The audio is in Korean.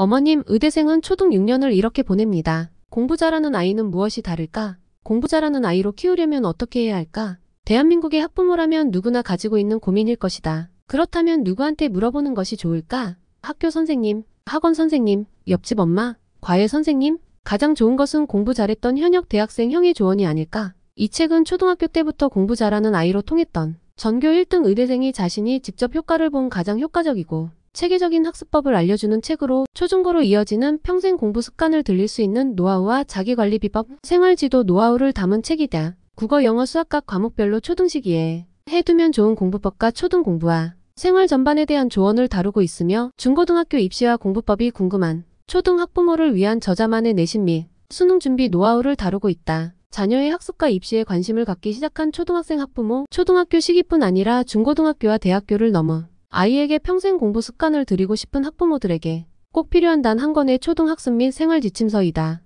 어머님, 의대생은 초등 6년을 이렇게 보냅니다. 공부 잘하는 아이는 무엇이 다를까? 공부 잘하는 아이로 키우려면 어떻게 해야 할까? 대한민국의 학부모라면 누구나 가지고 있는 고민일 것이다. 그렇다면 누구한테 물어보는 것이 좋을까? 학교 선생님, 학원 선생님, 옆집 엄마, 과외 선생님? 가장 좋은 것은 공부 잘했던 현역 대학생 형의 조언이 아닐까? 이 책은 초등학교 때부터 공부 잘하는 아이로 통했던 전교 1등 의대생이 자신이 직접 효과를 본 가장 효과적이고 체계적인 학습법을 알려주는 책으로 초중고로 이어지는 평생 공부 습관을 들릴 수 있는 노하우와 자기관리 비법, 생활지도 노하우를 담은 책이다. 국어, 영어, 수학 과 과목별로 초등 시기에 해두면 좋은 공부법과 초등 공부와 생활 전반에 대한 조언을 다루고 있으며 중고등학교 입시와 공부법이 궁금한 초등 학부모를 위한 저자만의 내신 및 수능 준비 노하우를 다루고 있다. 자녀의 학습과 입시에 관심을 갖기 시작한 초등학생 학부모, 초등학교 시기뿐 아니라 중고등학교와 대학교를 넘어 아이에게 평생 공부 습관을 들이고 싶은 학부모들에게 꼭 필요한 단 한 권의 초등학습 및 생활 지침서이다.